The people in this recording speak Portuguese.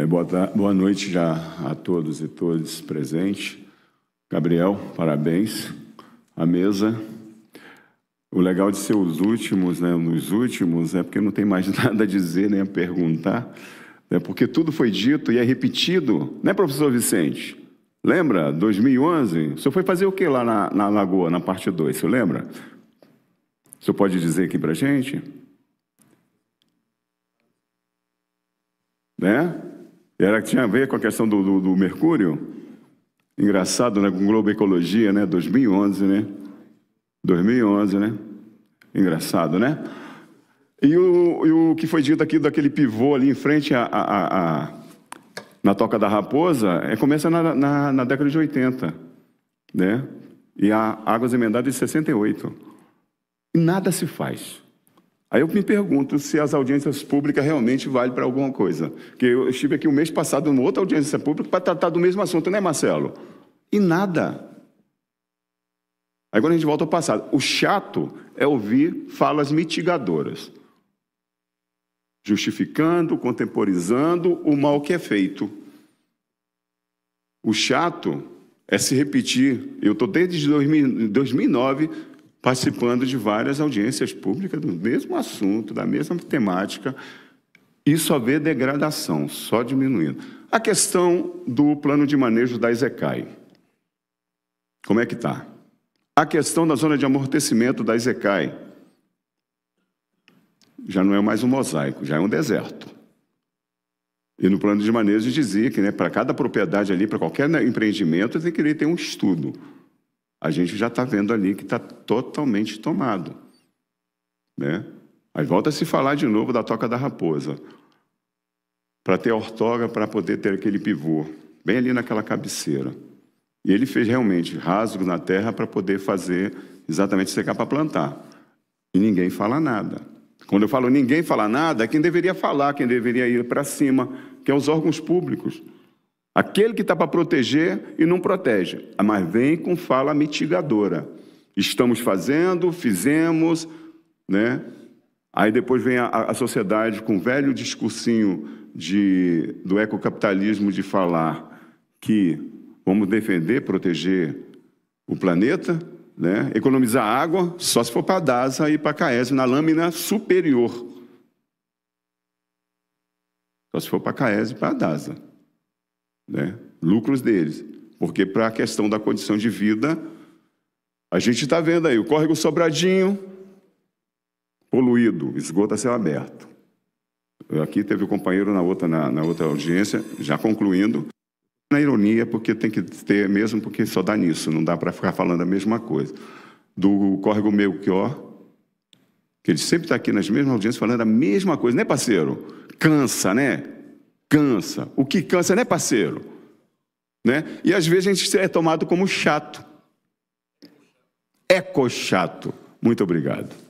É, boa, boa noite já a todos e todas presentes. Gabriel, parabéns. A mesa. O legal de ser os últimos, né, nos últimos, é porque não tem mais nada a dizer nem a perguntar, É porque tudo foi dito e é repetido, né, professor Vicente? Lembra, 2011? O senhor foi fazer o que lá na, na Lagoa, na parte 2, o senhor lembra? O senhor pode dizer aqui para gente? Né? Era que tinha a ver com a questão do, do, do mercúrio. Engraçado, né? Com Globo Ecologia, né? 2011, né? 2011, né? Engraçado, né? E o, e o que foi dito aqui daquele pivô ali em frente a, a, a na Toca da Raposa é, começa na, na, na, década de 80, né? E a Águas Emendadas de 68. E nada se faz. Aí eu me pergunto se as audiências públicas realmente valem para alguma coisa. Que eu estive aqui o um mês passado numa outra audiência pública para tratar do mesmo assunto, né, Marcelo? E nada. Aí quando a gente volta ao passado, o chato é ouvir falas mitigadoras, justificando, contemporizando o mal que é feito. O chato é se repetir. Eu estou desde 2000, 2009 participando de várias audiências públicas do mesmo assunto, da mesma temática, e só vê degradação, só diminuindo. A questão do plano de manejo da ISECAI. Como é que está? A questão da zona de amortecimento da ISECAI. Já não é mais um mosaico, já é um deserto. E no plano de manejo dizia que né, para cada propriedade ali, para qualquer né, empreendimento, tem que ter um estudo a gente já está vendo ali que está totalmente tomado. Né? Aí volta a se falar de novo da toca da raposa. Para ter ortoga, para poder ter aquele pivô, bem ali naquela cabeceira. E ele fez realmente rasgo na terra para poder fazer exatamente secar para plantar. E ninguém fala nada. Quando eu falo ninguém fala nada, é quem deveria falar, quem deveria ir para cima, que é os órgãos públicos. Aquele que está para proteger e não protege, ah, mas vem com fala mitigadora. Estamos fazendo, fizemos, né? Aí depois vem a, a sociedade com o velho discursinho de, do ecocapitalismo de falar que vamos defender, proteger o planeta, né? economizar água, só se for para a DASA e para a CAESB, na lâmina superior. Só se for para a CAESB e para a DASA né? lucros deles. Porque para a questão da condição de vida, a gente está vendo aí o córrego sobradinho, poluído, esgoto a céu aberto. Aqui teve o um companheiro na outra, na, na outra audiência, já concluindo. Na ironia, porque tem que ter mesmo, porque só dá nisso, não dá para ficar falando a mesma coisa. Do córrego Melchior, que ele sempre está aqui nas mesmas audiências falando a mesma coisa, né, parceiro? Cansa, né? Cansa. O que cansa, né, parceiro? Né? E às vezes a gente é tomado como chato. Eco chato. Muito obrigado.